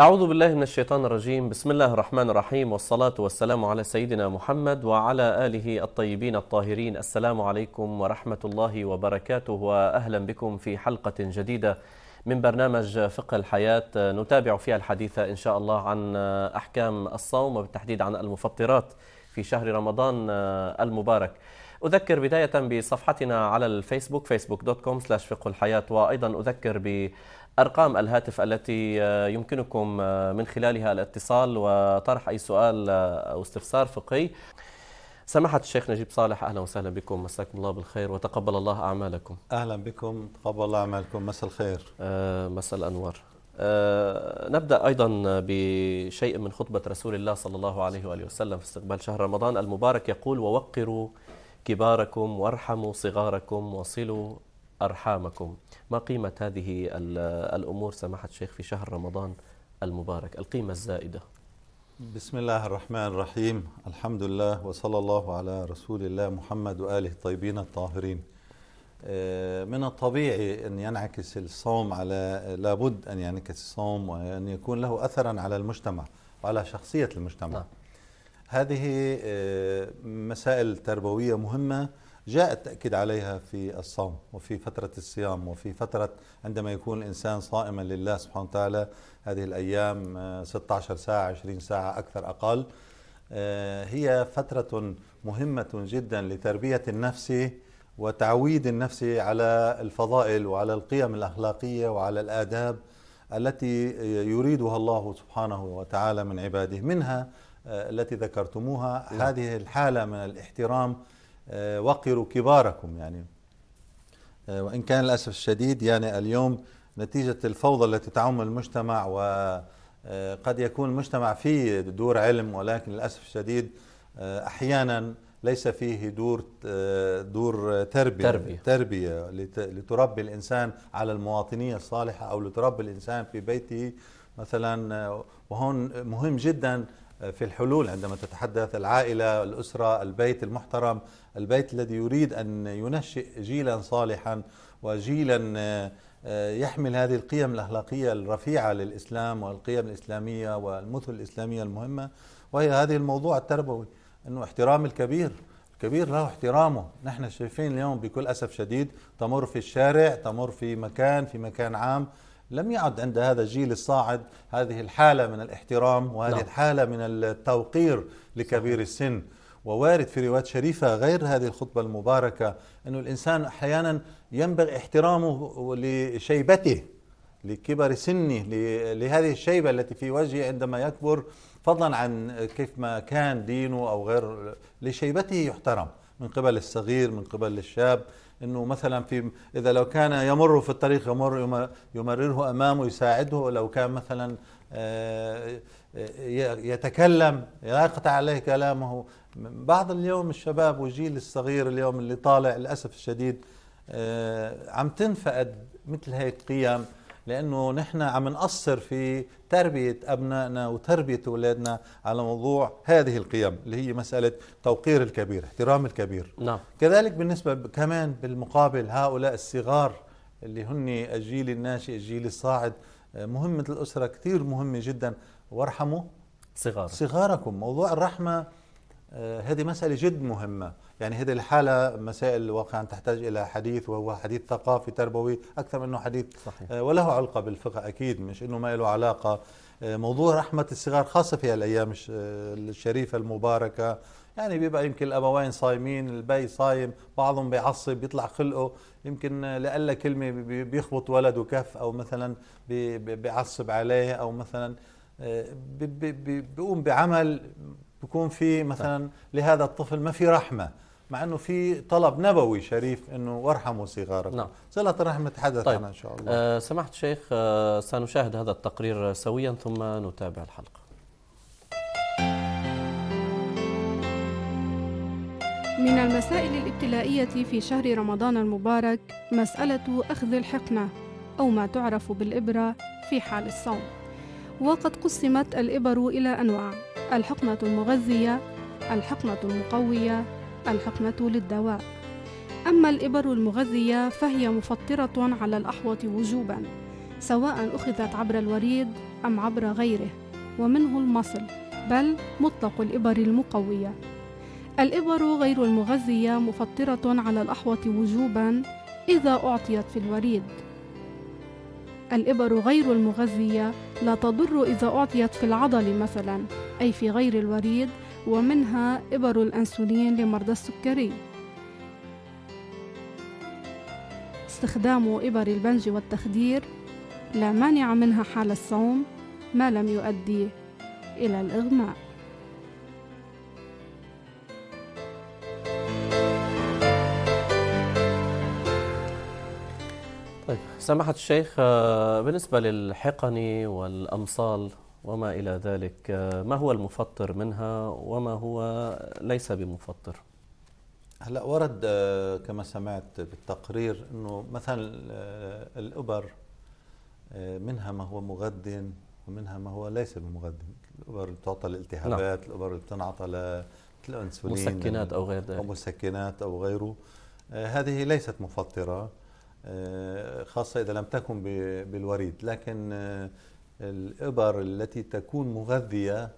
أعوذ بالله من الشيطان الرجيم بسم الله الرحمن الرحيم والصلاة والسلام على سيدنا محمد وعلى آله الطيبين الطاهرين السلام عليكم ورحمة الله وبركاته وأهلا بكم في حلقة جديدة من برنامج فقه الحياة نتابع فيها الحديث إن شاء الله عن أحكام الصوم وبالتحديد عن المفطرات في شهر رمضان المبارك أذكر بداية بصفحتنا على الفيسبوك facebook.com slash فقه الحياة وأيضا أذكر ب أرقام الهاتف التي آه، يمكنكم آه، من خلالها الاتصال وطرح أي سؤال آه، أو استفسار فقهي سماحة الشيخ نجيب صالح أهلا وسهلا بكم مساكم الله بالخير وتقبل الله أعمالكم أهلا بكم تقبل الله أعمالكم مساء الخير أه مساء الأنوار أه نبدأ أيضا بشيء من خطبة رسول الله صلى الله عليه وآله وسلم في استقبال شهر رمضان المبارك يقول ووقروا كباركم وارحموا صغاركم وصلوا أرحامكم ما قيمة هذه الأمور سماحة الشيخ في شهر رمضان المبارك القيمة الزائدة بسم الله الرحمن الرحيم الحمد لله وصلى الله على رسول الله محمد وآله الطيبين الطاهرين آه، من الطبيعي أن ينعكس الصوم على لابد أن ينعكس الصوم وأن يكون له أثرا على المجتمع وعلى شخصية المجتمع نعم. هذه آه، مسائل تربوية مهمة جاء التأكيد عليها في الصوم وفي فترة الصيام وفي فترة عندما يكون الإنسان صائما لله سبحانه وتعالى هذه الأيام 16 آه، ساعة 20 ساعة أكثر أقل آه، هي فترة مهمة جدا لتربية النفس وتعويد النفس على الفضائل وعلى القيم الأخلاقية وعلى الآداب التي يريدها الله سبحانه وتعالى من عباده منها آه، التي ذكرتموها نعم. هذه الحالة من الاحترام آه، وقروا كباركم يعني آه، وإن كان للأسف الشديد يعني اليوم نتيجة الفوضى التي تعم المجتمع وقد آه، يكون المجتمع فيه دور علم ولكن للأسف الشديد أحيانا ليس فيه دور دور تربيه تربيه, تربية لتربي الانسان على المواطنيه الصالحه او لتربي الانسان في بيته مثلا وهون مهم جدا في الحلول عندما تتحدث العائلة الأسرة البيت المحترم البيت الذي يريد أن ينشئ جيلا صالحا وجيلا آه، آه، يحمل هذه القيم الأخلاقية الرفيعة للإسلام والقيم الإسلامية والمثل الإسلامية المهمة وهي هذه الموضوع التربوي أنه احترام الكبير الكبير له احترامه نحن شايفين اليوم بكل أسف شديد تمر في الشارع تمر في مكان في مكان عام لم يعد عند هذا الجيل الصاعد هذه الحالة من الاحترام وهذه نعم. الحالة من التوقير لكبير السن ووارد في روايات شريفة غير هذه الخطبة المباركة أن الإنسان أحيانا ينبغي احترامه لشيبته لكبر سنه لهذه الشيبة التي في وجهه عندما يكبر فضلا عن كيف ما كان دينه أو غير لشيبته يحترم من قبل الصغير من قبل الشاب انه مثلا في اذا لو كان يمر في الطريق يمر يمرره امامه يساعده لو كان مثلا آه، يتكلم لا يقطع عليه كلامه بعض اليوم الشباب والجيل الصغير اليوم اللي طالع للاسف الشديد آه، عم تنفقد مثل هيك قيم لانه نحن عم نقصر في تربيه ابنائنا وتربيه اولادنا على موضوع هذه القيم اللي هي مساله توقير الكبير، احترام الكبير. نعم. كذلك بالنسبه كمان بالمقابل هؤلاء الصغار اللي هن الجيل الناشئ، الجيل الصاعد، آه، مهمه الاسره كثير مهمه جدا وارحموا صغار صغاركم، موضوع الرحمه آه، هذه مسألة جد مهمة يعني هذه الحالة مسائل واقعا تحتاج إلى حديث وهو حديث ثقافي تربوي أكثر من أنه حديث صحيح. آه، وله علاقة بالفقه أكيد مش أنه ما له علاقة آه، موضوع رحمة الصغار خاصة في الأيام الشريفة المباركة يعني بيبقى يمكن الأبوين صايمين البي صايم بعضهم بيعصب بيطلع خلقه يمكن لألا كلمة بيخبط ولده كف أو مثلا بيعصب عليه أو مثلا بيقوم بعمل بكون في مثلا لهذا الطفل ما في رحمه مع انه في طلب نبوي شريف انه وارحموا صغاركم نعم صله الرحم نتحدث طيب. عنها ان شاء الله آه سمحت شيخ آه سنشاهد هذا التقرير سويا ثم نتابع الحلقه من المسائل الابتلائيه في شهر رمضان المبارك مساله اخذ الحقنه او ما تعرف بالابره في حال الصوم وقد قسمت الابر الى انواع الحقنة المغذية الحقنة المقوية الحقنة للدواء أما الإبر المغذية فهي مفطرة على الأحوط وجوبا سواء أخذت عبر الوريد أم عبر غيره ومنه المصل بل مطلق الإبر المقوية الإبر غير المغذية مفطرة على الأحوط وجوبا إذا أعطيت في الوريد الإبر غير المغذية لا تضر إذا أعطيت في العضل مثلا أي في غير الوريد ومنها إبر الأنسولين لمرضى السكري استخدام إبر البنج والتخدير لا مانع منها حال الصوم ما لم يؤدي إلى الإغماء طيب سماحة الشيخ آه، بالنسبة للحقن والأمصال وما إلى ذلك آه، ما هو المفطر منها وما هو ليس بمفطر هلا ورد آه، كما سمعت بالتقرير انه مثلا الابر منها ما هو مغذٍ ومنها ما هو ليس بمغذٍ، الابر اللي بتعطى للالتهابات، نعم. الابر اللي بتنعطى للانسولين مسكنات او غير ذلك او مسكنات او غيره هذه ليست مفطره آه، خاصة إذا لم تكن بالوريد لكن آه، الإبر التي تكون مغذية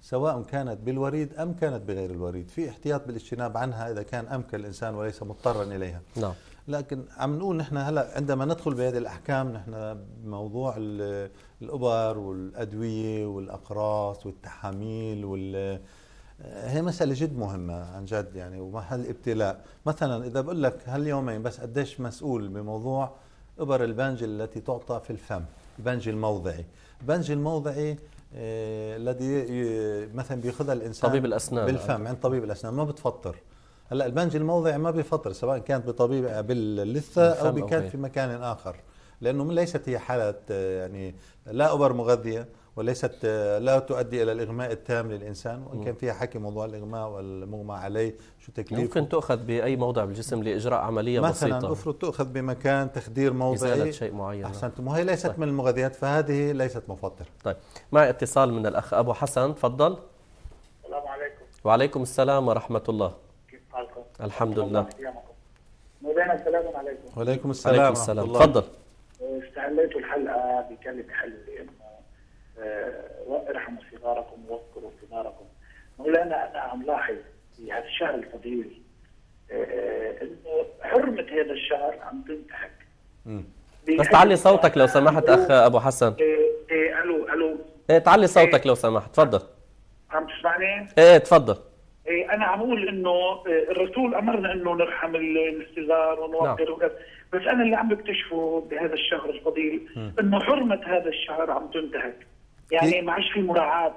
سواء كانت بالوريد أم كانت بغير الوريد في احتياط بالاجتناب عنها إذا كان أمكن الإنسان وليس مضطرا إليها نعم. لكن عم نقول نحن هلا عندما ندخل بهذه الاحكام نحن بموضوع الابر والادويه والاقراص والتحاميل وال هي مسألة جد مهمة عن جد يعني ومحل ابتلاء مثلا إذا بقول لك هاليومين بس قديش مسؤول بموضوع إبر البنج التي تعطى في الفم البنج الموضعي البنج الموضعي آه، الذي مثلا بياخذها الانسان طبيب الاسنان بالفم عند يعني طبيب الاسنان ما بتفطر هلا البنج الموضعي ما بيفطر سواء كانت بطبيب باللثه او كانت في مكان اخر لانه ليست هي حاله آه، يعني لا ابر مغذيه وليست آه، لا تؤدي الى الاغماء التام للانسان وان كان فيها حكي موضوع الاغماء والمغمى عليه شو تكليفه ممكن تؤخذ باي موضع بالجسم لاجراء عمليه مثلاً بسيطه مثلا افرض تؤخذ بمكان تخدير موضعي ازاله شيء معين احسنت وهي ليست طيب. من المغذيات فهذه ليست مفطر طيب معي اتصال من الاخ ابو حسن تفضل السلام عليكم وعليكم السلام ورحمه الله كيف حالكم الحمد لله مولانا السلام عليكم وعليكم السلام, السلام. ورحمه الله تفضل استعليت الحلقه بكلمه حلوه صغاركم واذكروا كباركم مولانا انا عم لاحظ في هذا الشهر الفضيل آه، انه حرمه هذا الشهر عم تنتهك بس تعلي صوتك لو سمحت اخ ابو حسن ايه ايه الو الو ايه تعلي إيه. صوتك لو سمحت تفضل عم تسمعني؟ ايه, إيه، تفضل ايه انا عم اقول انه آه، الرسول امرنا انه نرحم الصغار ونوقر نعم. وكذا بس انا اللي عم بكتشفه بهذا الشهر الفضيل انه حرمه هذا الشهر عم تنتهك يعني إيه؟ ما عادش في مراعاه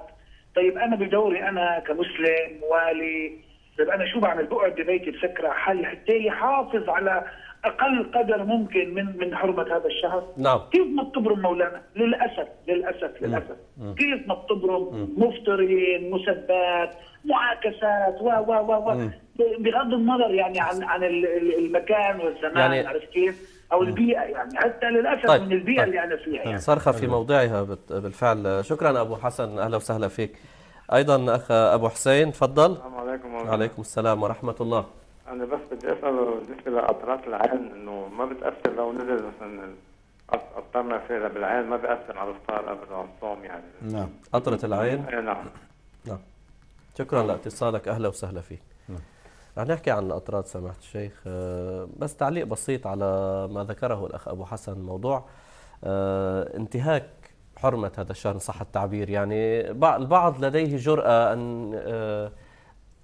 طيب انا بدوري انا كمسلم والي طيب انا شو بعمل بقعد ببيتي بسكر حالي حتى يحافظ على اقل قدر ممكن من من حرمه هذا الشهر نعم كيف ما بتبرم مولانا للاسف للاسف نعم. للاسف مم. كيف ما بتبرم مفطرين مسبات معاكسات و و و بغض النظر يعني عن عن المكان والزمان يعني عرفت كيف او البيئه يعني حتى للاسف طيب. من البيئه طيب. اللي انا فيها يعني. صرخه في أيوة. موضعها بالفعل شكرا ابو حسن اهلا وسهلا فيك ايضا اخ ابو حسين تفضل السلام عليكم ورحمه وعليكم السلام ورحمه الله انا بس بدي اسال بالنسبه لاطراف العين انه ما بتاثر لو نزل مثلا قطرنا فيها بالعين ما بيأثر على الافطار ابدا على الصوم يعني نعم قطره العين إيه، نعم نعم شكرا لاتصالك اهلا وسهلا فيك رح نحكي عن الأطراد سماحة الشيخ آه، بس تعليق بسيط على ما ذكره الأخ أبو حسن موضوع آه، انتهاك حرمة هذا الشهر إن صح التعبير يعني البعض لديه جرأة أن آه،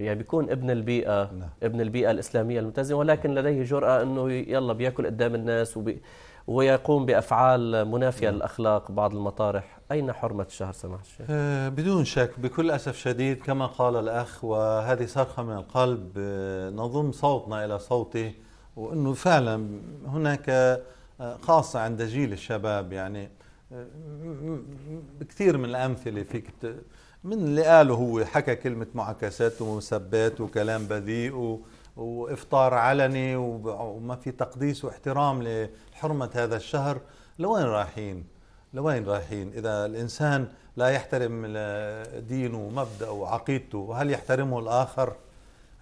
يعني بيكون ابن البيئة لا. نعم. ابن البيئة الإسلامية الملتزمة ولكن لديه جرأة أنه يلا بياكل قدام الناس وبي ويقوم بافعال منافيه للاخلاق بعض المطارح أين حرمة الشهر سماحة الشيخ؟ آه، بدون شك بكل أسف شديد كما قال الأخ وهذه صرخة من القلب آه، نضم صوتنا إلى صوته وأنه فعلا هناك آه، خاصة عند جيل الشباب يعني كثير من الأمثلة فيك من اللي قاله هو حكى كلمة معاكسات ومسبات وكلام بذيء و وافطار علني وما في تقديس واحترام لحرمه هذا الشهر لوين رايحين؟ لوين رايحين؟ اذا الانسان لا يحترم دينه ومبداه وعقيدته وهل يحترمه الاخر؟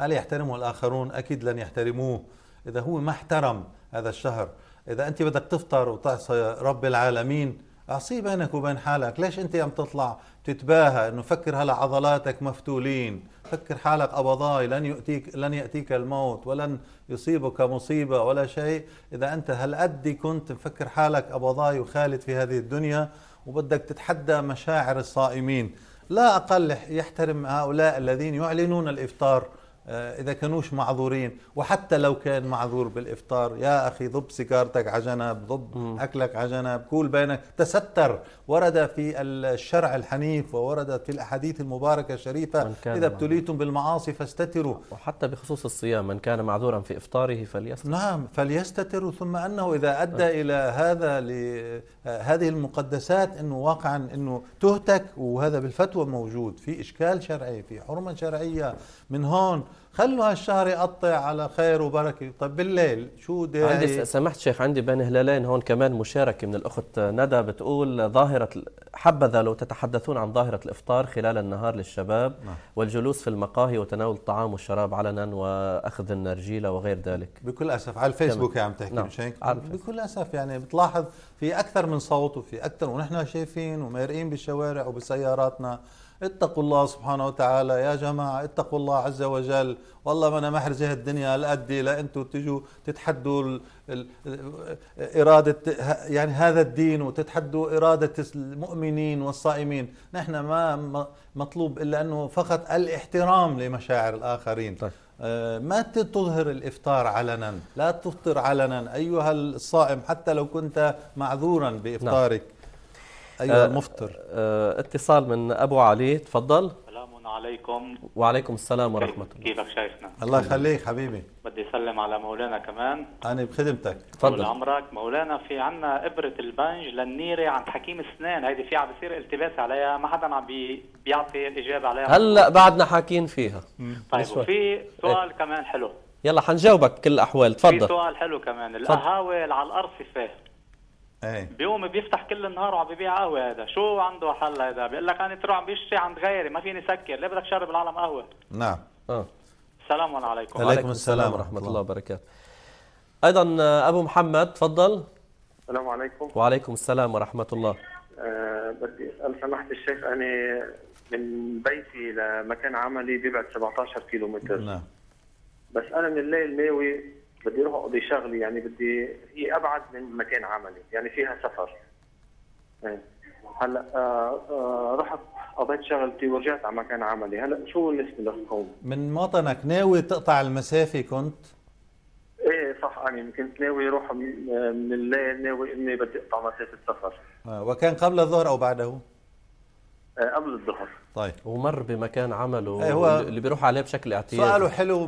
هل يحترمه الاخرون؟ اكيد لن يحترموه اذا هو ما احترم هذا الشهر، اذا انت بدك تفطر وتعصي رب العالمين اعصيه بينك وبين حالك، ليش انت عم تطلع تتباهى انه فكر هلا عضلاتك مفتولين فكر حالك أبضاي لن يؤتيك لن يأتيك الموت ولن يصيبك مصيبة ولا شيء إذا أنت هالقد كنت مفكر حالك أبضاي وخالد في هذه الدنيا وبدك تتحدى مشاعر الصائمين لا أقل يحترم هؤلاء الذين يعلنون الإفطار آه، اذا كانوش معذورين وحتى لو كان معذور بالافطار يا اخي ضب سيجارتك على جنب ضب اكلك على جنب كول بينك تستر ورد في الشرع الحنيف ووردت في الاحاديث المباركه الشريفه اذا ابتليتم بالمعاصي فاستتروا وحتى بخصوص الصيام من كان معذورا في افطاره فليستتر نعم فليستتر ثم انه اذا ادى طيب. الى هذا آه، هذه المقدسات انه واقعا انه تهتك وهذا بالفتوى موجود في اشكال شرعي في حرمه شرعيه من هون خلوا هالشهر يقطع على خير وبركه طيب بالليل شو داعي عندي سمحت شيخ عندي بين هلالين هون كمان مشاركه من الاخت ندى بتقول ظاهره حبذا لو تتحدثون عن ظاهره الافطار خلال النهار للشباب نعم. والجلوس في المقاهي وتناول الطعام والشراب علنا واخذ النرجيله وغير ذلك بكل اسف على الفيسبوك يا عم تحكي نعم. مشان بكل اسف يعني بتلاحظ في اكثر من صوت وفي اكثر ونحن شايفين ومارقين بالشوارع وبسياراتنا اتقوا الله سبحانه وتعالى يا جماعة اتقوا الله عز وجل والله ما أنا محرزة الدنيا هالقد لا أنتوا تجوا تتحدوا الـ الـ إرادة يعني هذا الدين وتتحدوا إرادة المؤمنين والصائمين نحن ما مطلوب إلا أنه فقط الاحترام لمشاعر الآخرين طيب. آه، ما تظهر الافطار علنا لا تفطر علنا ايها الصائم حتى لو كنت معذورا بافطارك نعم. أيها آه، المفطر آه، اتصال من أبو علي تفضل السلام عليكم وعليكم السلام ورحمة الله كيفك شيخنا الله يخليك حبيبي بدي أسلم على مولانا كمان أنا بخدمتك تفضل عمرك مولانا في عنا إبرة البنج للنيرة عند حكيم السنان هيدي في عم بيصير التباس عليها ما حدا عم بيعطي الإجابة عليها هلا بعدنا حاكين فيها طيب وفي إيه. سؤال ايه. كمان حلو يلا حنجاوبك كل الأحوال تفضل في سؤال حلو كمان القهاوي على الأرصفة ايه بيقوم بيفتح كل النهار وعم ببيع قهوه هذا شو عنده حل هذا بيقول لك انا تروح عم بيشتري عند غيري ما فيني سكر ليه بدك شرب العالم قهوه نعم اه السلام عليكم وعليكم السلام ورحمه الله وبركاته ايضا آه، ابو محمد تفضل السلام عليكم وعليكم السلام ورحمه الله أه بدي سمحت الشيخ انا من بيتي لمكان عملي بيبعد 17 كيلو متر نعم بس انا من الليل ناوي بدي اروح اقضي شغلي يعني بدي هي ابعد من مكان عملي يعني فيها سفر إيه. هلا آه، آه، رحت قضيت شغلتي ورجعت على مكان عملي هلا شو بالنسبه للقوم من مطنك ناوي تقطع المسافه كنت ايه صح انا يعني كنت ناوي اروح من الليل ناوي اني بدي اقطع مسافه السفر آه وكان قبل الظهر او بعده آه، قبل الظهر طيب ومر بمكان عمله أيه هو اللي بيروح عليه بشكل اعتيادي سؤاله حلو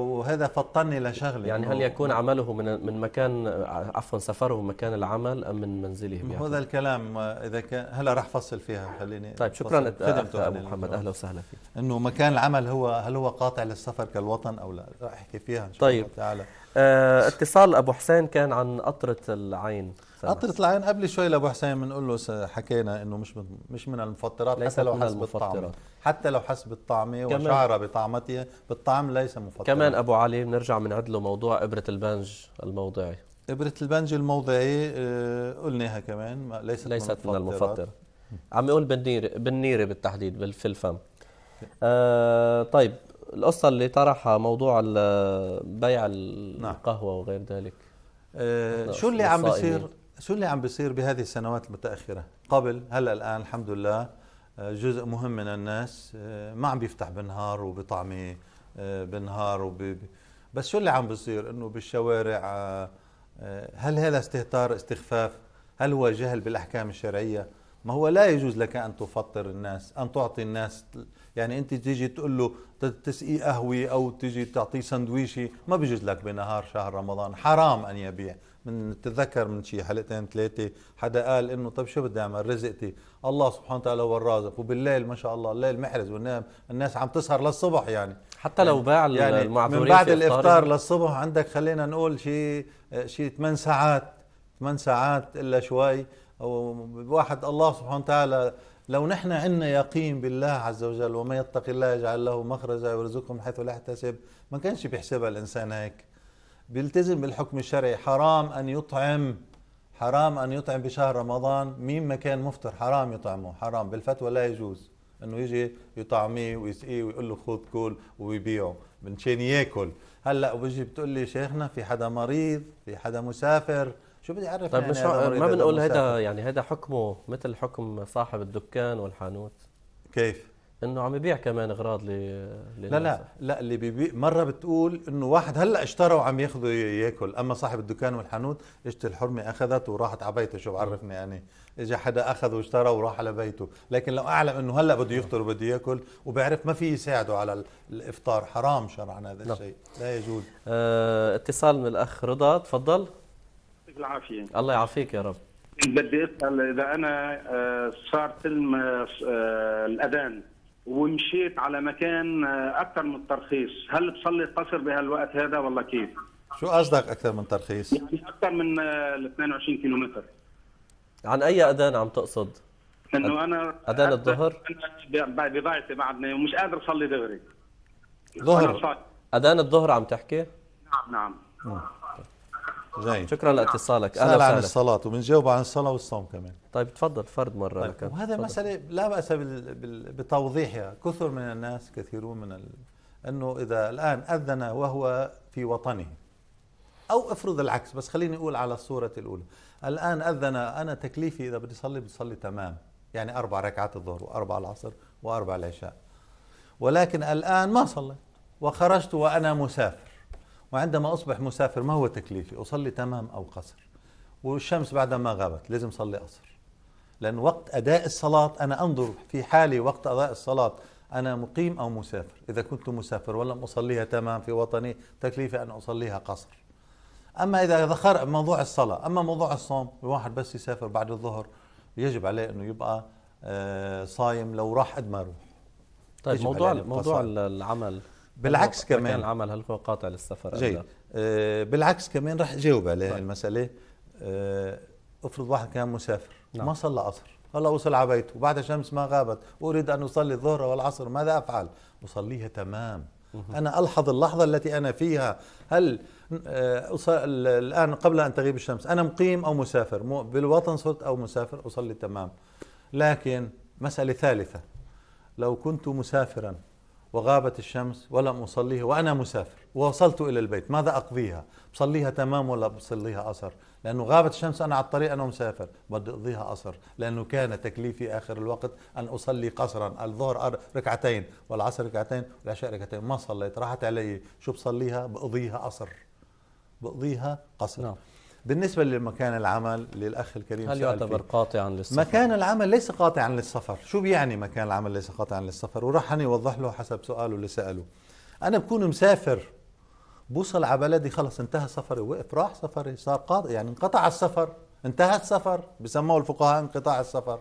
وهذا فطني لشغله يعني هل يكون عمله من من مكان عفوا سفره مكان العمل ام من منزله بيعتيادي. هذا الكلام اذا كان هلا راح فصل فيها خليني طيب شكرا خدمته ابو محمد اهلا وسهلا فيك انه مكان العمل هو هل هو قاطع للسفر كالوطن او لا راح احكي فيها ان شاء طيب. الله تعالى طيب اتصال ابو حسين كان عن قطره العين قطرة العين قبل شوي لابو حسين بنقول له حكينا انه مش من مش من المفطرات حتى لو حسب الطعم حتى لو حسب الطعم وشعر بطعمته بالطعم ليس مفطرا كمان ابو علي بنرجع بنعد له موضوع ابرة البنج الموضعي ابرة البنج الموضعي آه، قلناها كمان ليست ليست من المفطر عم يقول بالنيرة بالنيرة بالتحديد في الفم آه طيب القصة اللي طرحها موضوع بيع نعم. القهوة وغير ذلك آه، شو اللي عم بيصير شو اللي عم بيصير بهذه السنوات المتاخره قبل هلا الان الحمد لله آه، جزء مهم من الناس آه، ما عم بيفتح بالنهار وبطعمه آه، بالنهار وب... بس شو اللي عم بيصير انه بالشوارع هل هذا استهتار استخفاف هل هو جهل بالاحكام الشرعيه ما هو لا يجوز لك ان تفطر الناس ان تعطي الناس يعني انت تيجي تقول له تسقيه قهوه او تيجي تعطيه سندويشي ما بيجوز لك بنهار شهر رمضان حرام ان يبيع من تذكر من شي حلقتين ثلاثه حدا قال انه طب شو بدي اعمل رزقتي الله سبحانه وتعالى هو الرازق وبالليل ما شاء الله الليل محرز والنام الناس عم تسهر للصبح يعني حتى لو باع يعني, يعني المعذورين من بعد الافطار للصبح عندك خلينا نقول شيء شيء 8 ساعات 8 ساعات الا شوي واحد الله سبحانه وتعالى لو نحن عندنا يقين بالله عز وجل وما يتق الله يجعل له مخرجا ويرزقه من حيث لا يحتسب ما كانش بيحسبها الانسان هيك بيلتزم بالحكم الشرعي حرام أن يطعم حرام أن يطعم بشهر رمضان مين ما كان مفطر حرام يطعمه حرام بالفتوى لا يجوز انه يجي يطعميه ويسقيه ويقول له خذ كل ويبيعه من شان ياكل هلا وبيجي بتقول لي شيخنا في حدا مريض في حدا مسافر شو بدي اعرف طيب يعني مش هذا ما بنقول هذا يعني هذا حكمه مثل حكم صاحب الدكان والحانوت كيف انه عم يبيع كمان اغراض ل لا لا لا اللي بيبيع مره بتقول انه واحد هلا اشترى وعم ياخذه ياكل اما صاحب الدكان والحانوت اجت الحرمه اخذت وراحت على بيته شو بعرفني يعني اجى حدا اخذ واشترى وراح على بيته لكن لو اعلم انه هلا بده يفطر وبده ياكل وبعرف ما في يساعده على الافطار حرام شرعا هذا نعم. الشيء لا يجوز اه اتصال من الاخ رضا تفضل العافيه الله يعافيك يا رب بدي اسال اذا انا آه، صارت آه، الاذان ومشيت على مكان آه، اكثر من ترخيص هل بصلي قصر بهالوقت هذا ولا كيف شو قصدك اكثر من ترخيص يعني اكثر من 22 آه، 22 كيلومتر عن اي اذان عم تقصد انه انا اذان الظهر انا بضاعتي بعدنا ومش قادر اصلي دغري ظهر اذان الظهر عم تحكي نعم نعم م. جاي نعم، شكرا لاتصالك اهلا وسهلا عن الصلاه وبنجاوب عن الصلاه والصوم كمان طيب تفضل فرد مره طيب. لك وهذا تفضل. مساله لا باس بتوضيحها كثر من الناس كثيرون من ال... انه اذا الان اذن وهو في وطنه او افرض العكس بس خليني اقول على الصوره الاولى الان اذن انا تكليفي اذا بدي اصلي بدي اصلي تمام يعني اربع ركعات الظهر واربع العصر واربع العشاء ولكن الان ما صليت وخرجت وانا مسافر وعندما أصبح مسافر ما هو تكليفي أصلي تمام أو قصر والشمس بعد ما غابت لازم أصلي قصر لأن وقت أداء الصلاة أنا أنظر في حالي وقت أداء الصلاة أنا مقيم أو مسافر إذا كنت مسافر ولم أصليها تمام في وطني تكليفي أن أصليها قصر أما إذا ذكر موضوع الصلاة أما موضوع الصوم الواحد بس يسافر بعد الظهر يجب عليه أنه يبقى آه، صايم لو راح قد ما روح طيب موضوع موضوع العمل بالعكس كمان كان العمل هل هو قاطع للسفر جيد أه بالعكس كمان رح جاوب على طيب. المساله أه افرض واحد كان مسافر نعم. ما صلى عصر هلا وصل على بيته وبعد الشمس ما غابت اريد ان اصلي الظهر والعصر ماذا افعل اصليها تمام انا الحظ اللحظه التي انا فيها هل آه، الان قبل ان تغيب الشمس انا مقيم او مسافر بالوطن صرت او مسافر اصلي تمام لكن مساله ثالثه لو كنت مسافرا وغابت الشمس ولم أصليها وأنا مسافر ووصلت إلى البيت ماذا أقضيها بصليها تمام ولا بصليها أصر لأنه غابت الشمس أنا على الطريق أنا مسافر بدي أقضيها أصر لأنه كان تكليفي آخر الوقت أن أصلي قصرا الظهر ركعتين والعصر ركعتين والعشاء ركعتين ما صليت راحت علي شو بصليها بقضيها أصر بقضيها قصر نعم. بالنسبة لمكان العمل للأخ الكريم هل يعتبر قاطعا للسفر؟ مكان العمل ليس قاطعا للسفر شو بيعني مكان العمل ليس قاطعا للسفر وراح أنا أوضح له حسب سؤاله اللي سأله أنا بكون مسافر بوصل على بلدي خلص انتهى سفري وقف راح سفري صار قاطع يعني انقطع السفر انتهى السفر بسموه الفقهاء انقطاع السفر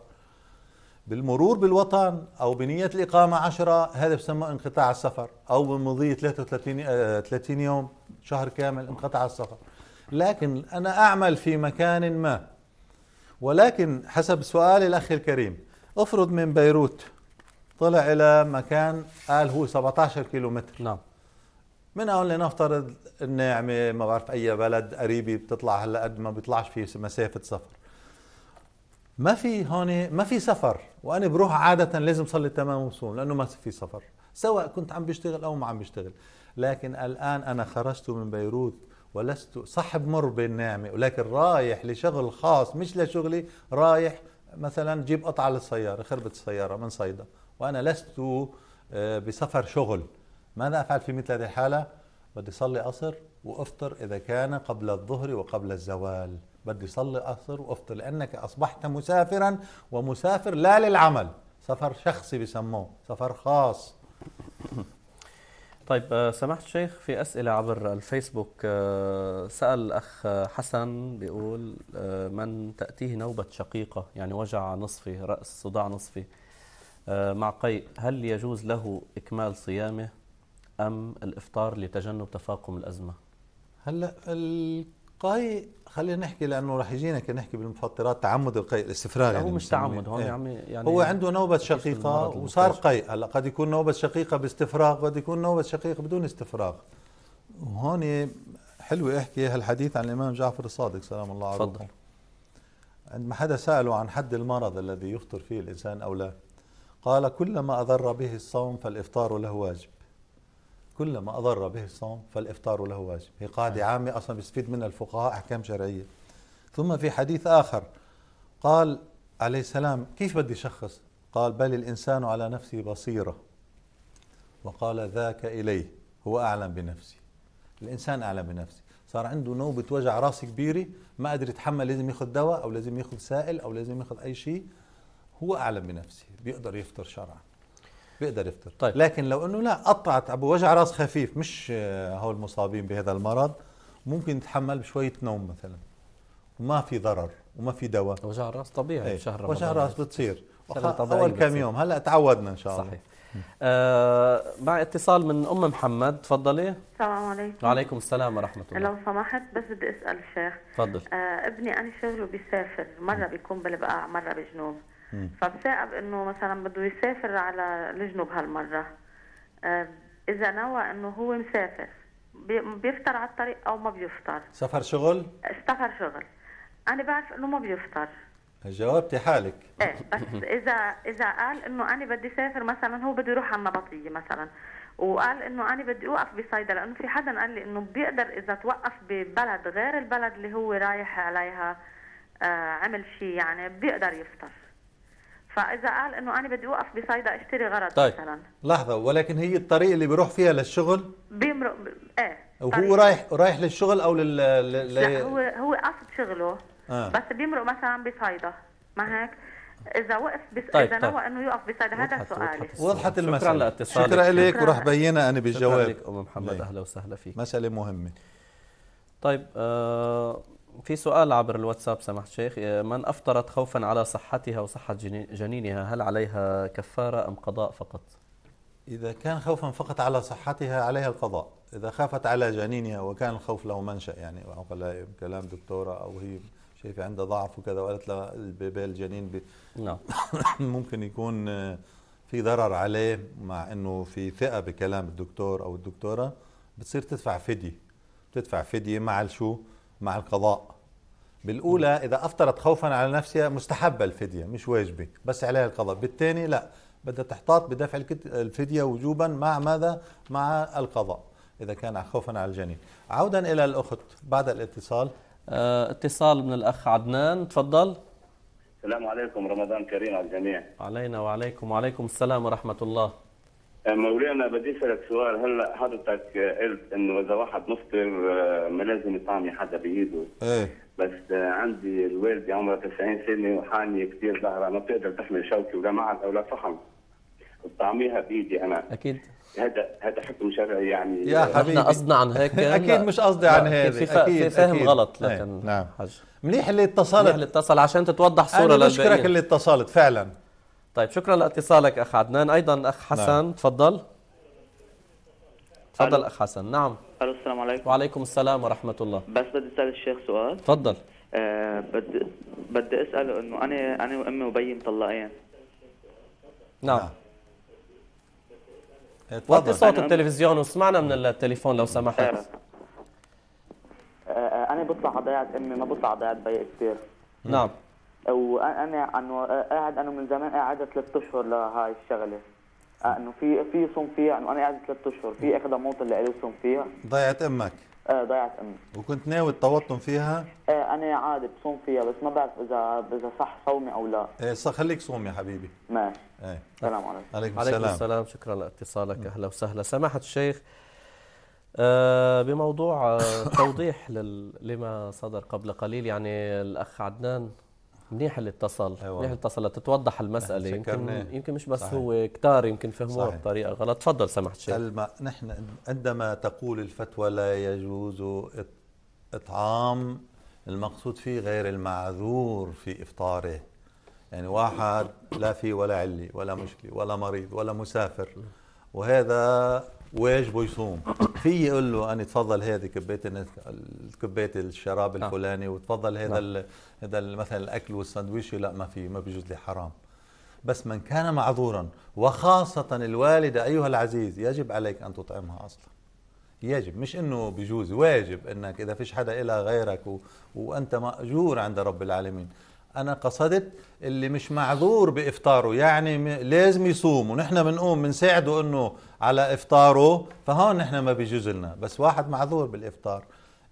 بالمرور بالوطن او بنية الإقامة عشرة هذا بسمى انقطاع السفر او بمضي 33 30 آه، يوم شهر كامل انقطع السفر لكن أنا أعمل في مكان ما ولكن حسب سؤال الأخ الكريم افرض من بيروت طلع إلى مكان قال هو 17 كيلو متر نعم من هون لنفترض الناعمة ما بعرف أي بلد قريبي بتطلع هلا قد ما بيطلعش في مسافة سفر ما في هون ما في سفر وأنا بروح عادة لازم صلي تمام وصوم لأنه ما في سفر سواء كنت عم بشتغل أو ما عم بشتغل لكن الآن أنا خرجت من بيروت ولست صاحب مربي بالنعمة ولكن رايح لشغل خاص مش لشغلي رايح مثلا جيب قطعة للسيارة خربت السيارة من صيدا وأنا لست آه، بسفر شغل ماذا أفعل في مثل هذه الحالة بدي صلي قصر وأفطر إذا كان قبل الظهر وقبل الزوال بدي صلي قصر وأفطر لأنك أصبحت مسافرا ومسافر لا للعمل سفر شخصي بسموه سفر خاص طيب آه، سمحت شيخ في أسئلة عبر الفيسبوك آه، سأل أخ حسن بيقول آه، من تأتيه نوبة شقيقة يعني وجع نصفي رأس صداع نصفي مع قيء هل يجوز له إكمال صيامه أم الإفطار لتجنب تفاقم الأزمة؟ هلا قاي خلينا نحكي لانه رح يجينا كنحكي نحكي بالمفطرات تعمد القيء الاستفراغ يعني هو مش تعمد هون يا يعني, إيه. يعني هو عنده نوبه شقيقه وصار قيء هلا قد يكون نوبه شقيقه باستفراغ قد يكون نوبه شقيقه بدون استفراغ وهون حلو احكي هالحديث عن الامام جعفر الصادق سلام الله عليه تفضل عندما حدا ساله عن حد المرض الذي يفطر فيه الانسان او لا قال كلما اضر به الصوم فالافطار له واجب كل ما أضر به الصوم فالإفطار له واجب هي قاعدة نعم. عامة أصلا بيستفيد منها الفقهاء أحكام شرعية ثم في حديث آخر قال عليه السلام كيف بدي شخص قال بل الإنسان على نفسه بصيرة وقال ذاك إليه هو أعلم بنفسه الإنسان أعلم بنفسه صار عنده نوبة وجع راس كبيرة ما قدر يتحمل لازم ياخذ دواء أو لازم ياخذ سائل أو لازم ياخذ أي شيء هو أعلم بنفسه بيقدر يفطر شرعا بيقدر يفطر طيب. لكن لو انه لا قطعت ابو وجع راس خفيف مش هول المصابين بهذا المرض ممكن يتحمل بشويه نوم مثلا وما في ضرر وما في دواء وجع الراس طبيعي ايه. شهر وجع الراس بتصير اول كم يوم هلا تعودنا ان شاء الله صحيح آه مع اتصال من ام محمد تفضلي السلام عليكم وعليكم السلام ورحمه الله لو سمحت بس بدي اسال الشيخ تفضل آه ابني انا شغله بيسافر مره بيكون بالبقاع مره بجنوب فبثاقب انه مثلا بده يسافر على الجنوب هالمره آه، اذا نوى انه هو مسافر بيفطر على الطريق او ما بيفطر سفر شغل؟ سفر شغل انا بعرف انه ما بيفطر جاوبتي حالك ايه بس اذا اذا قال انه انا بدي سافر مثلا هو بده يروح على النبطيه مثلا وقال انه انا بدي اوقف بصيدا لانه في حدا قال لي انه بيقدر اذا توقف ببلد غير البلد اللي هو رايح عليها آه عمل شيء يعني بيقدر يفطر فاذا قال انه انا بدي اوقف بصيدا اشتري غرض طيب. مثلا لحظه ولكن هي الطريق اللي بيروح فيها للشغل بيمرق ب... ايه وهو طيب. رايح رايح للشغل او لل لا هو هو قصد شغله آه. بس بيمرق مثلا بصيدا ما هيك اذا وقف بس طيب اذا طيب. نوى انه يوقف بصيدا هذا سؤالي وضحت المساله شكرا لاتصالك شكرا لك ورح بينا انا بالجواب شكرا لك ام محمد اهلا وسهلا فيك مساله مهمه طيب آه في سؤال عبر الواتساب سمحت شيخ آه، من أفطرت خوفا على صحتها وصحة جنينها هل عليها كفارة أم قضاء فقط إذا كان خوفا فقط على صحتها عليها القضاء إذا خافت على جنينها وكان الخوف له منشأ يعني كلام دكتورة أو هي شايفه عندها ضعف وكذا وقالت لها البيبي الجنين بي نعم ممكن يكون آه، في ضرر عليه مع انه في ثقه بكلام الدكتور او الدكتوره بتصير تدفع فديه بتدفع فديه مع شو مع القضاء بالاولى اذا افطرت خوفا على نفسها مستحبه الفديه مش واجبه بس عليها القضاء بالثاني لا بدها تحتاط بدفع الفديه وجوبا مع ماذا مع القضاء اذا كان خوفا على الجنين عودا الى الاخت بعد الاتصال اه اتصال من الاخ عدنان تفضل السلام عليكم رمضان كريم على الجميع علينا وعليكم وعليكم السلام ورحمه الله آه، مولانا بدي اسالك سؤال هلا حضرتك قلت انه اذا واحد مفطر آه، ما لازم يطعمي حدا بايده ايه بس آه، عندي الوالده عمرها 90 سنه وحاميه كثير ظهرها ما بتقدر تحمل شوكه ولا معدة ولا فحم بطعميها بايدي انا اكيد هذا هذا حكم شرعي يعني يا حبيبي احنا قصدنا عن هيك اكيد مش قصدي عن هذا في, أكيد في فهم أكيد. غلط لكن إيه، نعم حاج منيح اللي اتصلت اللي اتصل عشان تتوضح صوره للباقيين اللي اتصلت فعلا طيب شكرا لاتصالك اخ عدنان ايضا اخ نعم. حسن نعم. تفضل تفضل اخ حسن نعم الو السلام عليكم وعليكم السلام ورحمه الله بس بدي اسال الشيخ سؤال تفضل أه بدي بدي اساله انه انا انا وامي وبي مطلقين نعم, نعم. إيه، وطي صوت التلفزيون واسمعنا من التليفون لو سمحت آه،, أه أنا بطلع على ضيعة أمي ما بطلع على ضيعة بي كثير نعم وانا عن قاعد انا من زمان قاعد ثلاث اشهر لهي الشغله انه في في صوم فيها انه انا قاعد ثلاث اشهر في اخذها موطن لإلي صوم فيها ضيعت امك آه ضيعت امي وكنت ناوي التوطن فيها؟ آه انا عادي بصوم فيها بس ما بعرف اذا اذا صح صومي او لا ايه صح خليك صوم يا حبيبي ماشي ايه السلام عليكم عليكم السلام عليكم السلام شكرا لاتصالك اهلا وسهلا سماحه الشيخ بموضوع توضيح لما صدر قبل قليل يعني الاخ عدنان منيح اللي اتصل أيوة. منيح اللي اتصل لتتوضح المساله يمكن يمكن مش بس صحيح. هو كتار يمكن فهموها بطريقه غلط تفضل سمحت شيخ الم... نحن عندما تقول الفتوى لا يجوز اطعام المقصود فيه غير المعذور في افطاره يعني واحد لا فيه ولا علي ولا مشكله ولا مريض ولا مسافر وهذا واجبه يصوم في يقول له انا تفضل هذه كبيت الكبيت الشراب نعم. الفلاني وتفضل هذا نعم. هذا مثلا الاكل والساندويش لا ما في ما بيجوز لي حرام بس من كان معذورا وخاصه الوالده ايها العزيز يجب عليك ان تطعمها اصلا يجب مش انه بجوز واجب انك اذا فيش حدا إلى غيرك و... وانت ماجور عند رب العالمين انا قصدت اللي مش معذور بافطاره يعني لازم يصوم ونحن بنقوم بنساعده انه على افطاره فهون نحن ما بيجوز لنا بس واحد معذور بالافطار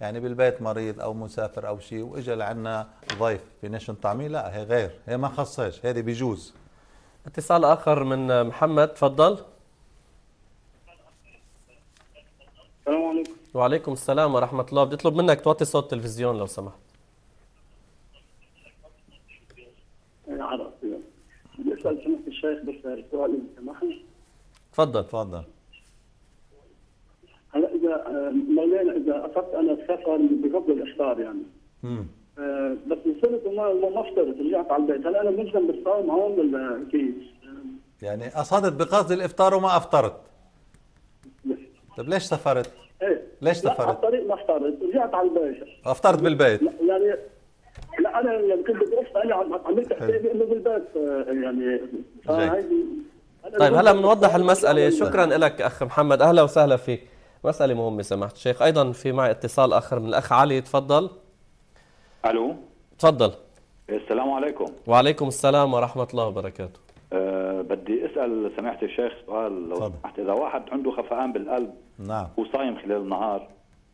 يعني بالبيت مريض او مسافر او شيء واجى لعنا ضيف نشن نطعميه لا هي غير هي ما خصهاش هذه بيجوز اتصال اخر من محمد تفضل السلام عليكم وعليكم السلام ورحمه الله بدي اطلب منك توطي صوت التلفزيون لو سمحت اسال سمحت الشيخ بس سؤال اذا سمحت تفضل تفضل هلا اذا آه، مولانا اذا اخذت انا السفر بفضل الافطار يعني امم أه بس وصلت وما افطرت رجعت على البيت هلا انا ملزم بالصوم هون ولا كيف؟ يعني اصادت بقصد الافطار وما افطرت طيب ليش سافرت؟ ايه ليش سافرت؟ على الطريق ما افطرت رجعت على البيت افطرت بالبيت يعني انا يعني كنت بدي اسال عملت حسابي انه بالبيت آه، يعني فهيدي طيب هلا بنوضح المسألة شكرا لك أخ محمد أهلا وسهلا فيك مسألة مهمة سماحة الشيخ أيضا في معي اتصال آخر من الأخ علي تفضل ألو تفضل السلام عليكم وعليكم السلام ورحمة الله وبركاته أه بدي أسأل سماحة الشيخ سؤال لو سمحت إذا واحد عنده خفقان بالقلب نعم وصايم خلال النهار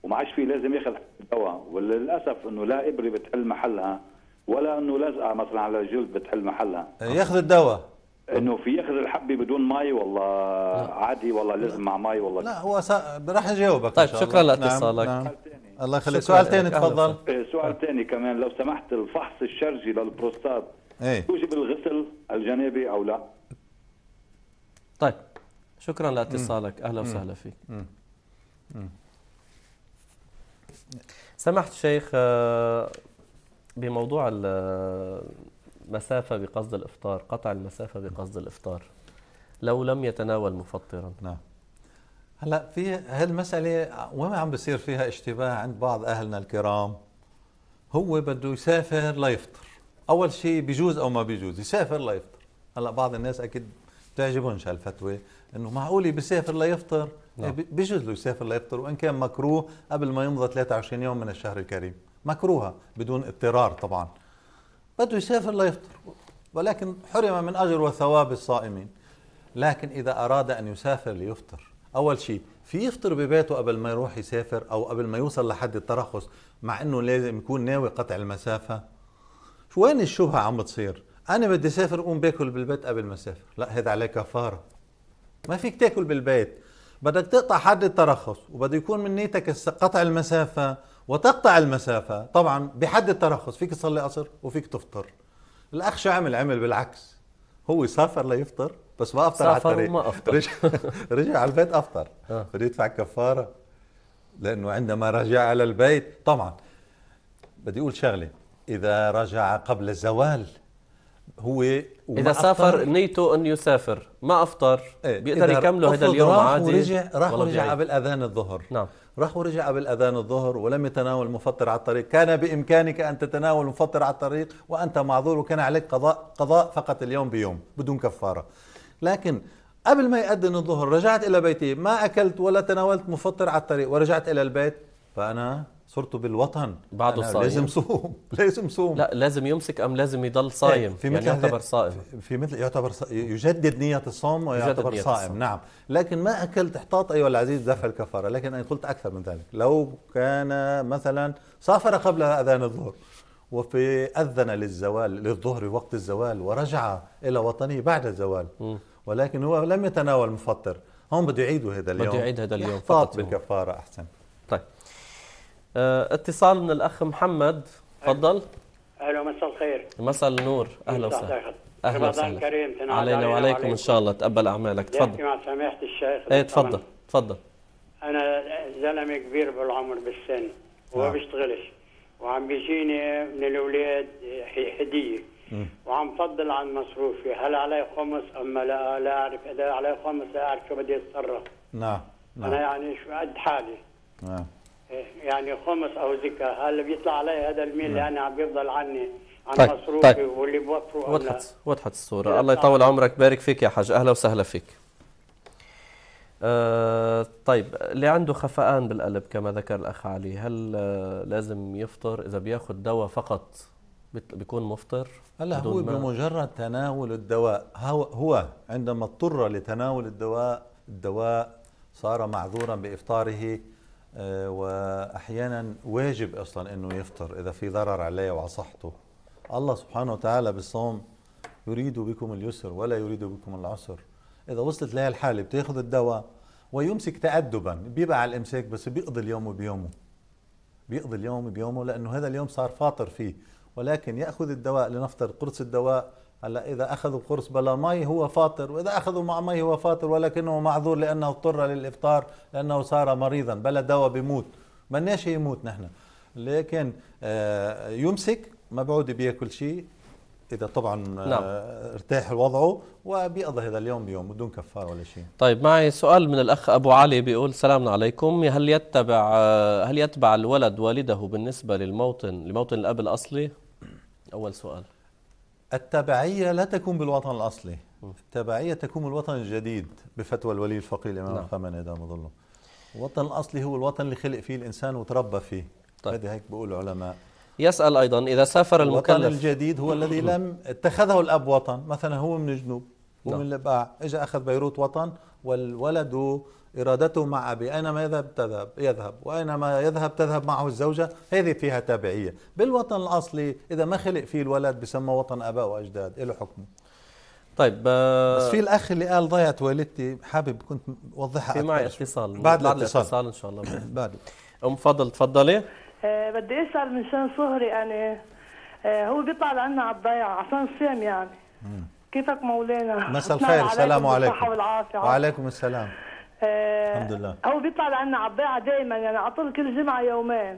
وما عادش فيه لازم ياخذ دواء وللأسف إنه لا إبرة بتحل محلها ولا انه لزقه مثلا على الجلد بتحل محلها ياخذ الدواء انه في ياخذ الحبه بدون مي والله عادي والله لازم مع مي والله لا هو سا... راح اجاوبك طيب شكرا لاتصالك نعم. نعم. الله يخليك سؤال ثاني تفضل إيه، سؤال ثاني كمان لو سمحت الفحص الشرجي للبروستات ايه يوجب الغسل الجانبي او لا؟ طيب شكرا لاتصالك اهلا وسهلا فيك سمحت شيخ آه، بموضوع المسافة بقصد الإفطار قطع المسافة بقصد الإفطار لو لم يتناول مفطرا نعم هلا في هالمسألة وما عم بصير فيها اشتباه عند بعض أهلنا الكرام هو بده يسافر ليفطر أول شيء بيجوز أو ما بيجوز يسافر ليفطر هلا بعض الناس أكيد بتعجبهمش هالفتوى انه معقول بيسافر ليفطر نعم. بيجوز له يسافر ليفطر وان كان مكروه قبل ما يمضى 23 يوم من الشهر الكريم مكروهة بدون اضطرار طبعا بده يسافر ليفطر ولكن حرم من أجر وثواب الصائمين لكن إذا أراد أن يسافر ليفطر أول شيء في يفطر ببيته قبل ما يروح يسافر أو قبل ما يوصل لحد الترخص مع أنه لازم يكون ناوي قطع المسافة شو وين الشبهة عم بتصير أنا بدي اسافر اقوم باكل بالبيت قبل ما أسافر لا هذا عليه كفارة ما فيك تاكل بالبيت بدك تقطع حد الترخص وبده يكون من نيتك قطع المسافة وتقطع المسافة طبعا بحد الترخص فيك تصلي قصر وفيك تفطر الأخ شو عمل عمل بالعكس هو سافر ليفطر بس ما افطر على الطريق وما افطر رجع, رجع على البيت افطر بده آه. يدفع كفارة لأنه عندما رجع على البيت طبعا بدي أقول شغلة إذا رجع قبل الزوال هو اذا سافر نيته انه يسافر ما افطر إيه؟ بيقدر يكمله هذا اليوم راح عادي ورجع راح ورجع قبل اذان الظهر نعم راح ورجع قبل اذان الظهر ولم يتناول مفطر على الطريق كان بامكانك ان تتناول مفطر على الطريق وانت معذور وكان عليك قضاء قضاء فقط اليوم بيوم بدون كفاره لكن قبل ما يأذن الظهر رجعت إلى بيتي ما أكلت ولا تناولت مفطر على الطريق ورجعت إلى البيت فأنا صرتوا بالوطن بعده صايم لازم صوم لازم صوم لا لازم يمسك ام لازم يضل صايم في يعني مثل يعني يعتبر صائم في مثل يعتبر يجدد نيه الصوم ويعتبر صائم نعم لكن ما اكلت احتاط ايها العزيز دفع الكفاره لكن انا قلت اكثر من ذلك لو كان مثلا سافر قبل اذان الظهر وفي اذن للزوال للظهر وقت الزوال ورجع الى وطنه بعد الزوال ولكن هو لم يتناول مفطر هم بده يعيدوا هذا اليوم بده يعيد هذا اليوم فقط بالكفاره احسن آه، اتصال من الاخ محمد تفضل اهلا مساء الخير مساء النور اهلا وسهلا اهلا وسهلا كريم علينا وعليكم ان شاء الله تقبل اعمالك تفضل مع سماحه الشيخ ايه تفضل تفضل انا زلمه كبير بالعمر بالسن وما نعم. بيشتغلش وعم بيجيني من الاولاد هديه وعم فضل عن مصروفي هل علي خمس اما لا لا اعرف اذا علي خمس لا اعرف شو بدي اتصرف نعم نعم انا يعني شو قد حالي نعم يعني خمس او زكاه هل بيطلع علي هذا الميل يعني عم بيفضل عني عن طيب مصروفي طيب. واللي بوفره وضحت وضحت الصوره الله يطول عمرك بارك فيك يا حاج اهلا وسهلا فيك آه طيب اللي عنده خفقان بالقلب كما ذكر الاخ علي هل آه لازم يفطر اذا بياخذ دواء فقط بيكون مفطر هلا هو ما. بمجرد تناول الدواء هو, هو عندما اضطر لتناول الدواء الدواء صار معذورا بافطاره آه، واحيانا واجب اصلا انه يفطر اذا في ضرر عليه وعلى صحته الله سبحانه وتعالى بالصوم يريد بكم اليسر ولا يريد بكم العسر اذا وصلت لها الحاله بتاخذ الدواء ويمسك تأدبا بيبقى على الامساك بس بيقضي اليوم بيومه بيقضي اليوم بيومه لانه هذا اليوم صار فاطر فيه ولكن ياخذ الدواء لنفترض قرص الدواء هلا اذا اخذوا قرص بلا مي هو فاطر واذا اخذوا مع مي هو فاطر ولكنه معذور لانه اضطر للافطار لانه صار مريضا بلا دواء بيموت مناش يموت نحن لكن آه، يمسك بعود بياكل شيء اذا طبعا آه، نعم. ارتاح وضعه وبيقضي هذا اليوم بيوم بدون كفاره ولا شيء طيب معي سؤال من الاخ ابو علي بيقول سلام عليكم هل يتبع آه، هل يتبع الولد والده بالنسبه للموطن لموطن الاب الاصلي اول سؤال التبعية لا تكون بالوطن الأصلي التبعية تكون بالوطن الجديد بفتوى الولي الفقيه الإمام نعم. الخامنئي دام ظله الوطن الأصلي هو الوطن اللي خلق فيه الإنسان وتربى فيه طيب. هذه هيك بقول العلماء يسأل أيضا إذا سافر المكلف الوطن الجديد هو الذي نعم. لم اتخذه الأب وطن مثلا هو من الجنوب ومن نعم. البقاع آه، اجى أخذ بيروت وطن والولد إرادته مع أبي أينما يذهب تذهب يذهب وأينما يذهب تذهب معه الزوجة هذه فيها تابعية بالوطن الأصلي إذا ما خلق فيه الولد بسمى وطن آباء وأجداد له حكمه طيب ب... آه، بس في الاخ اللي قال ضيعت والدتي حابب كنت وضحها في معي اتصال بعد الاتصال الاتصال ان شاء الله بعد ام فضل تفضلي آه بدي اسال من شان صهري انا آه هو بيطلع لعنا على الضيعه عشان الصيام يعني مم. كيفك مولانا مساء الخير السلام عليكم وعليكم السلام آه، الحمد لله هو بيطلع لعنا على الضيعه دائما يعني على طول كل جمعه يومين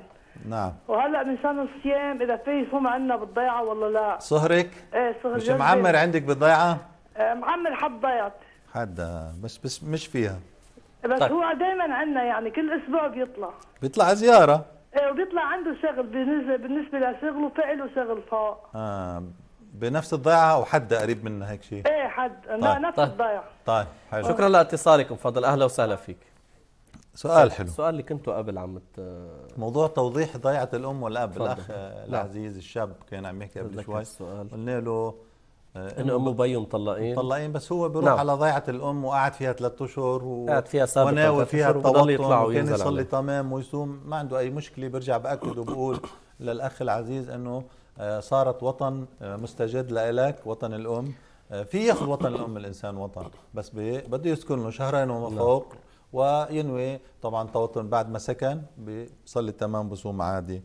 نعم وهلا من شان الصيام اذا في صوم عندنا بالضيعه ولا لا صهرك ايه سهر مش معمر عندك بالضيعه؟ آه معمر حد ضيعت حد بس بس مش فيها بس طيب. هو دائما عندنا يعني كل اسبوع بيطلع بيطلع زياره ايه وبيطلع عنده شغل بالنسبه بالنسبه لشغله فعله شغل فوق اه بنفس الضيعه او حد قريب منها هيك شيء ايه حد طيب. نفس طيب. الضيعه طيب حلو شكرا لاتصالكم فضل اهلا وسهلا فيك سؤال حلو السؤال اللي كنتوا قبل عم ت... موضوع توضيح ضيعه الام والاب الاخ نعم. العزيز الشاب كان عم يحكي قبل شوي قلنا له آه، انه امه وبيه مطلقين مطلقين بس هو بيروح نعم. على ضيعه الام وقعد فيها ثلاث اشهر و... قعد فيها سابقا وناوي فيها التوطن وكان يصلي تمام ويصوم ما عنده اي مشكله برجع باكد وبقول للاخ العزيز انه آه، صارت وطن آه، مستجد لإلك وطن الأم آه، في ياخذ وطن الأم الإنسان وطن بس بده يسكن له شهرين وما فوق وينوي طبعا توطن بعد ما سكن بصلي تمام بصوم عادي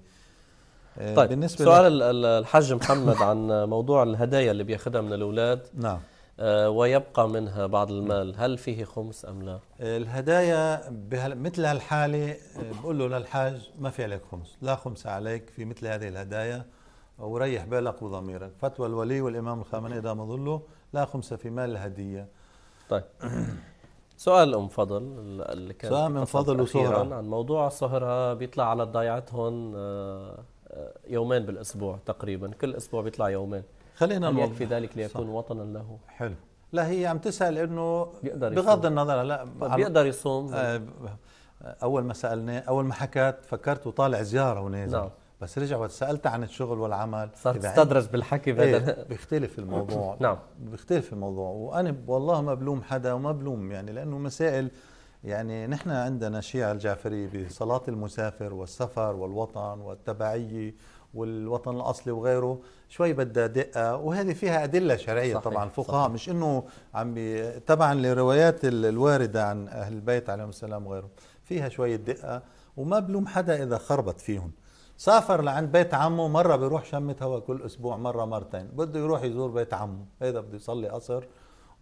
طيب بالنسبة سؤال الحاج محمد عن موضوع الهدايا اللي بياخذها من الأولاد نعم ويبقى منها بعض المال هل فيه خمس أم لا؟ الهدايا مثل هالحالة بقول له للحاج ما في عليك خمس لا خمس عليك في مثل هذه الهدايا وريح بالك وضميرك فتوى الولي والإمام الخامنئي دام ظله لا خمسة في مال الهدية طيب سؤال ام فضل اللي كان سؤال من فضل وسهرة عن موضوع سهرة بيطلع على الضيعات هون آه، آه، يومين بالاسبوع تقريبا كل اسبوع بيطلع يومين خلينا نوضح في ذلك ليكون صح. وطنا له حلو لا هي عم تسال انه بيقدر يصوم. بغض النظر لا طيب، بيقدر يصوم آه، اول ما سالناه اول ما حكت فكرت وطالع زياره ونازل نعم بس رجع وقت سالت عن الشغل والعمل صرت تستدرج بالحكي بدل ايه بيختلف الموضوع نعم بيختلف الموضوع وانا والله ما بلوم حدا وما بلوم يعني لانه مسائل يعني نحن عندنا شيعة الجعفرية بصلاة المسافر والسفر والوطن والتبعية والوطن الأصلي وغيره شوي بدها دقة وهذه فيها أدلة شرعية صحيح طبعا فقهاء مش إنه عم طبعا لروايات الواردة عن أهل البيت عليهم السلام وغيره فيها شوية دقة وما بلوم حدا إذا خربت فيهم سافر لعند بيت عمه مره بيروح شمة هوا كل اسبوع مره مرتين بده يروح يزور بيت عمه هذا بده يصلي قصر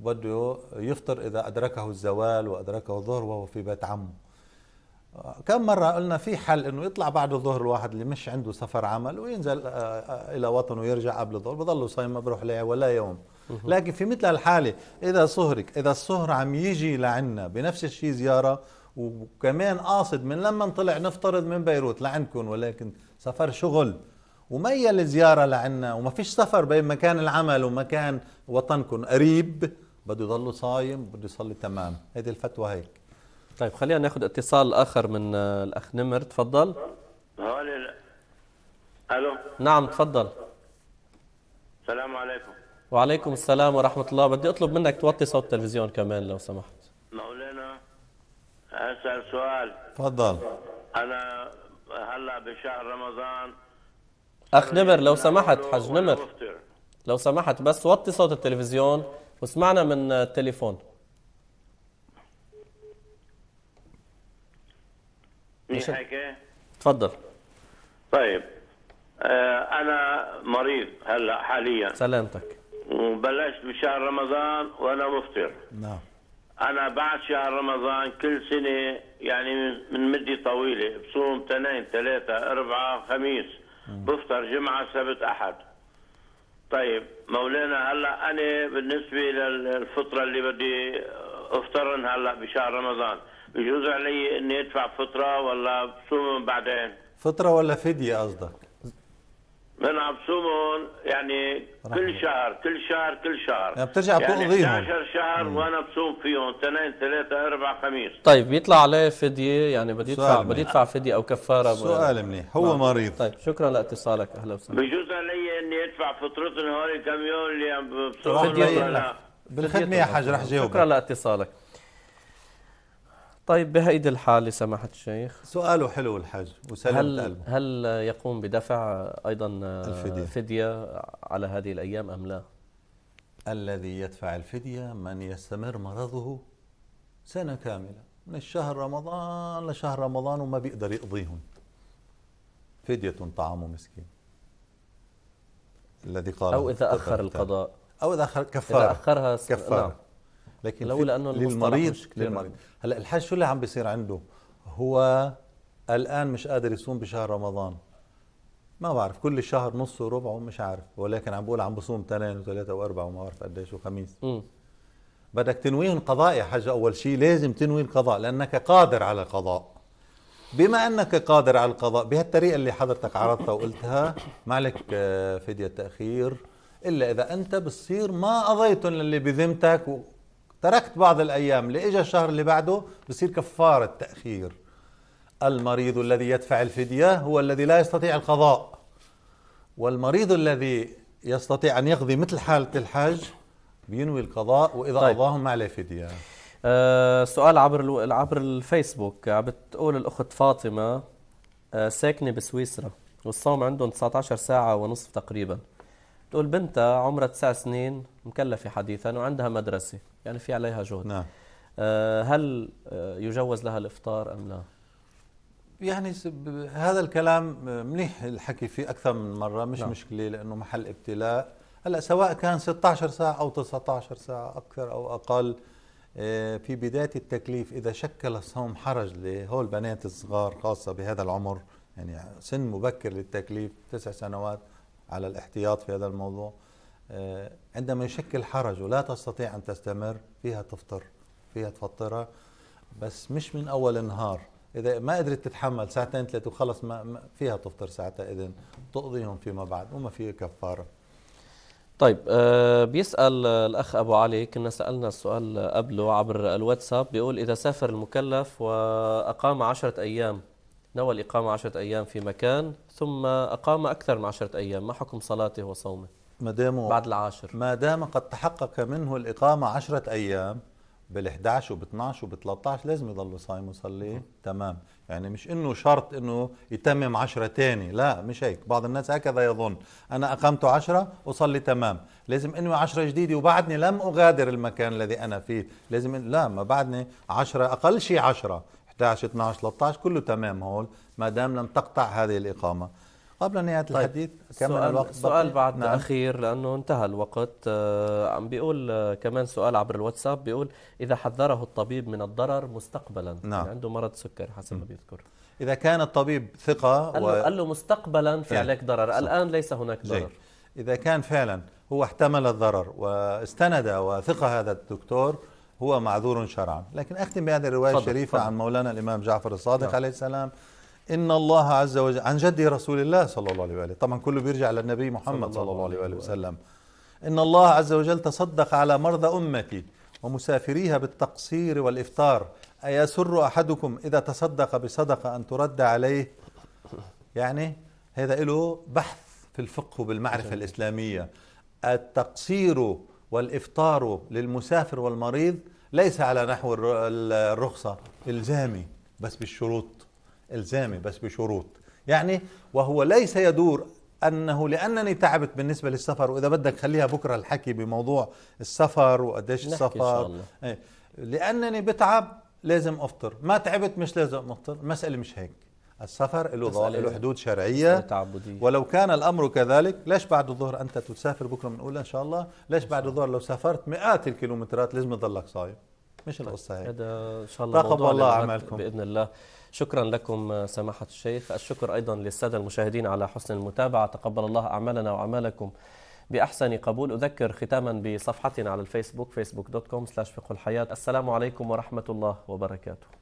وبده يفطر اذا ادركه الزوال وادركه الظهر وهو في بيت عمه كم مرة قلنا في حل انه يطلع بعد الظهر الواحد اللي مش عنده سفر عمل وينزل آه، آه، الى وطنه ويرجع قبل الظهر بضله صايم ما بروح لاقي ولا يوم لكن في مثل الحالة اذا صهرك اذا الصهر عم يجي لعنا بنفس الشيء زيارة وكمان قاصد من لما طلع نفترض من بيروت لعندكم ولكن سفر شغل وميل زيارة لعنا وما فيش سفر بين مكان العمل ومكان وطنكم قريب بده يضلوا صايم بده يصلي تمام هذه الفتوى هيك طيب خلينا ناخذ اتصال اخر من آه، الاخ نمر تفضل هالي الو نعم تفضل السلام عليكم وعليكم السلام ورحمة الله بدي أطلب منك توطي صوت التلفزيون كمان لو سمحت مولانا أسأل سؤال تفضل أنا هلا بشهر رمضان اخ نمر لو سمحت حاج نمر لو سمحت بس وطي صوت التلفزيون واسمعنا من التليفون مش حكي؟ تفضل طيب آه، انا مريض هلا حاليا سلامتك وبلشت بشهر رمضان وانا مفطر نعم انا بعد شهر رمضان كل سنه يعني من مده طويله بصوم اثنين ثلاثه اربعه خميس بفطر جمعه سبت احد طيب مولانا هلا انا بالنسبه للفطره اللي بدي افطرن هلا بشهر رمضان بجوز علي اني ادفع فطره ولا بصوم بعدين فطره ولا فديه قصدك بنلعب سومون يعني كل شهر كل شهر كل شهر يعني بترجع بتقضيهم يعني 11 شهر وانا بصوم فيهم اثنين ثلاثة أربعة خميس طيب بيطلع عليه فدية يعني بدي يدفع بدي يدفع فدية أو كفارة سؤال منيح هو نعم. مريض طيب شكرا لاتصالك أهلا وسهلا بجوز علي إني أدفع فطرتهم هول كم يوم اللي عم بصوم بالخدمة يا حاج رح جاوبك شكرا لاتصالك طيب بهيدي الحالة سمحت الشيخ سؤاله حلو الحاج وسلمت هل قلبه. هل يقوم بدفع أيضا الفدية. فدية على هذه الأيام أم لا؟ الذي يدفع الفدية من يستمر مرضه سنة كاملة من الشهر رمضان لشهر رمضان وما بيقدر يقضيهم فدية طعام مسكين الذي قال أو إذا أخر القضاء أو إذا أخر كفارة إذا أخرها س... كفارة نعم. لكن لولا انه للمريض للمريض هلا الحج شو اللي عم بيصير عنده هو الان مش قادر يصوم بشهر رمضان ما بعرف كل شهر نص وربعه مش عارف ولكن عم بقول عم بصوم اثنين وثلاثه واربعه وما بعرف قديش وخميس بدك تنويه قضاء يا حاج اول شيء لازم تنوي القضاء لانك قادر على القضاء بما انك قادر على القضاء بهالطريقه اللي حضرتك عرضتها وقلتها ما عليك آه، فديه تاخير الا اذا انت بتصير ما قضيتهم للي بذمتك تركت بعض الأيام لإجا الشهر اللي بعده بصير كفارة تأخير المريض الذي يدفع الفدية هو الذي لا يستطيع القضاء والمريض الذي يستطيع أن يقضي مثل حالة الحاج بينوي القضاء وإذا طيب. قضاهم عليه فدية أه سؤال عبر عبر الفيسبوك عم بتقول الأخت فاطمة أه ساكنة بسويسرا والصوم عندهم 19 ساعة ونصف تقريبا بتقول بنتها عمرها 9 سنين مكلفة حديثا وعندها مدرسة يعني في عليها جهد نعم آه، هل آه، يجوز لها الافطار ام لا؟ يعني هذا الكلام منيح الحكي فيه اكثر من مره مش نعم. مشكله لانه محل ابتلاء هلا سواء كان 16 ساعه او 19 ساعه اكثر او اقل آه، في بدايه التكليف اذا شكل الصوم حرج لهول البنات الصغار خاصه بهذا العمر يعني سن مبكر للتكليف تسع سنوات على الاحتياط في هذا الموضوع آه، عندما يشكل حرج ولا تستطيع أن تستمر فيها تفطر فيها تفطرها بس مش من أول النهار إذا ما قدرت تتحمل ساعتين ثلاثة وخلص ما فيها تفطر ساعتها اذا تقضيهم فيما بعد وما في كفارة طيب آه، بيسأل الأخ أبو علي كنا سألنا السؤال قبله عبر الواتساب بيقول إذا سافر المكلف وأقام عشرة أيام نوى الإقامة عشرة أيام في مكان ثم أقام أكثر من عشرة أيام ما حكم صلاته وصومه ما دام بعد العاشر ما دام قد تحقق منه الاقامه 10 عشرة أيام بال11 وب12 وب13 لازم يضل صايم ويصلي تمام يعني مش انه شرط انه يتمم 10 ثاني لا مش هيك بعض الناس هكذا يظن انا اقمت 10 اصلي تمام لازم انوي 10 جديده وبعدني لم اغادر المكان الذي انا فيه لازم لا ما بعدني 10 اقل شيء 10 11 12 13 كله تمام هول ما دام لم تقطع هذه الاقامه قبل نهاية طيب الحديث كم سؤال الوقت سؤال بعد نعم. أخير لأنه انتهى الوقت آه، عم بيقول آه، كمان سؤال عبر الواتساب بيقول إذا حذره الطبيب من الضرر مستقبلا نعم. يعني عنده مرض سكري حسب ما بيذكر إذا كان الطبيب ثقة قال له, و... قال له مستقبلا في يعني عليك ضرر صح. الآن ليس هناك ضرر جي. إذا كان فعلا هو احتمل الضرر واستند وثق هذا الدكتور هو معذور شرعا لكن أختم بهذه الرواية الشريفة عن مولانا الإمام جعفر الصادق نعم. عليه السلام إن الله عز وجل عن جد رسول الله صلى الله عليه وآله طبعا كله بيرجع للنبي محمد صلى الله عليه وآله وسلم إن الله عز وجل تصدق على مرضى أمتي ومسافريها بالتقصير والإفطار أيسر أحدكم إذا تصدق بصدقة أن ترد عليه يعني هذا له بحث في الفقه بالمعرفة الإسلامية التقصير والإفطار للمسافر والمريض ليس على نحو الرخصة إلزامي بس بالشروط الزامي بس بشروط يعني وهو ليس يدور انه لانني تعبت بالنسبه للسفر واذا بدك خليها بكره الحكي بموضوع السفر وقديش السفر إن شاء الله. إيه. لانني بتعب لازم افطر ما تعبت مش لازم افطر المساله مش هيك السفر له له حدود شرعيه تعبدية. ولو كان الامر كذلك ليش بعد الظهر انت تسافر بكره من اولى ان شاء الله ليش بعد الظهر لو سافرت مئات الكيلومترات لازم تضلك صايم مش القصه هيك طيب، هذا ان شاء الله تقبل الله اعمالكم باذن الله شكرا لكم آه، سماحة الشيخ الشكر أيضا للسادة المشاهدين على حسن المتابعة تقبل الله أعمالنا وأعمالكم بأحسن قبول أذكر ختاما بصفحتنا على الفيسبوك facebook.com/فقه الحياة السلام عليكم ورحمة الله وبركاته